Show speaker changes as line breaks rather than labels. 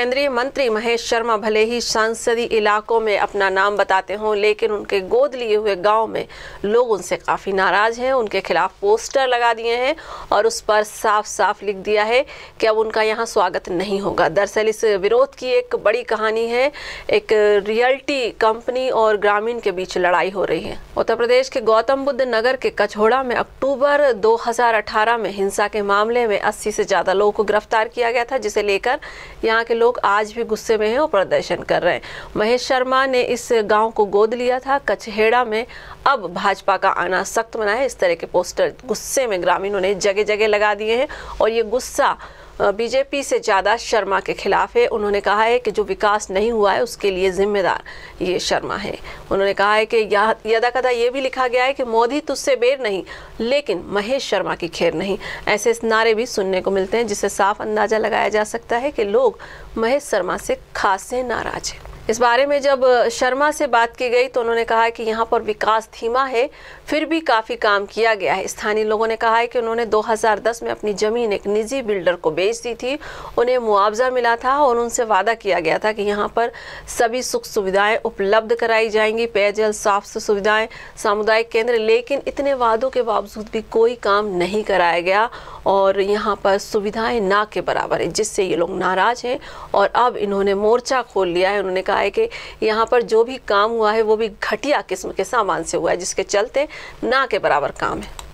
केंद्रीय मंत्री महेश शर्मा भले ही संसदीय इलाकों में अपना नाम बताते हों लेकिन उनके गोद लिए हुए गांव में लोग उनसे काफ़ी नाराज हैं उनके खिलाफ पोस्टर लगा दिए हैं और उस पर साफ साफ लिख दिया है कि अब उनका यहाँ स्वागत नहीं होगा दरअसल इस विरोध की एक बड़ी कहानी है एक रियल्टी कंपनी और ग्रामीण के बीच लड़ाई हो रही है उत्तर प्रदेश के गौतम बुद्ध नगर के कछोड़ा में अक्टूबर 2018 में हिंसा के मामले में 80 से ज़्यादा लोगों को गिरफ्तार किया गया था जिसे लेकर यहाँ के लोग आज भी गुस्से में हैं और प्रदर्शन कर रहे हैं महेश शर्मा ने इस गांव को गोद लिया था कछहेड़ा में अब भाजपा का आना सख्त मना है इस तरह के पोस्टर गुस्से में ग्रामीणों ने जगह जगह जगह लगा दिए हैं और ये गुस्सा बीजेपी से ज़्यादा शर्मा के खिलाफ है उन्होंने कहा है कि जो विकास नहीं हुआ है उसके लिए जिम्मेदार ये शर्मा है उन्होंने कहा है कि यदा कदा ये भी लिखा गया है कि मोदी तुझसे बेर नहीं लेकिन महेश शर्मा की खेर नहीं ऐसे नारे भी सुनने को मिलते हैं जिससे साफ अंदाज़ा लगाया जा सकता है कि लोग महेश शर्मा से खासे नाराज हैं इस बारे में जब शर्मा से बात की गई तो उन्होंने कहा कि यहाँ पर विकास धीमा है फिर भी काफ़ी काम किया गया है स्थानीय लोगों ने कहा है कि उन्होंने 2010 में अपनी ज़मीन एक निजी बिल्डर को बेच दी थी उन्हें मुआवजा मिला था और उनसे वादा किया गया था कि यहाँ पर सभी सुख सुविधाएँ उपलब्ध कराई जाएंगी पेयजल स्वास्थ्य सुविधाएँ सामुदायिक केंद्र लेकिन इतने वादों के बावजूद भी कोई काम नहीं कराया गया और यहाँ पर सुविधाएं ना के बराबर है जिससे ये लोग नाराज़ हैं और अब इन्होंने मोर्चा खोल लिया है उन्होंने कहा है कि यहाँ पर जो भी काम हुआ है वो भी घटिया किस्म के सामान से हुआ है जिसके चलते ना के बराबर काम है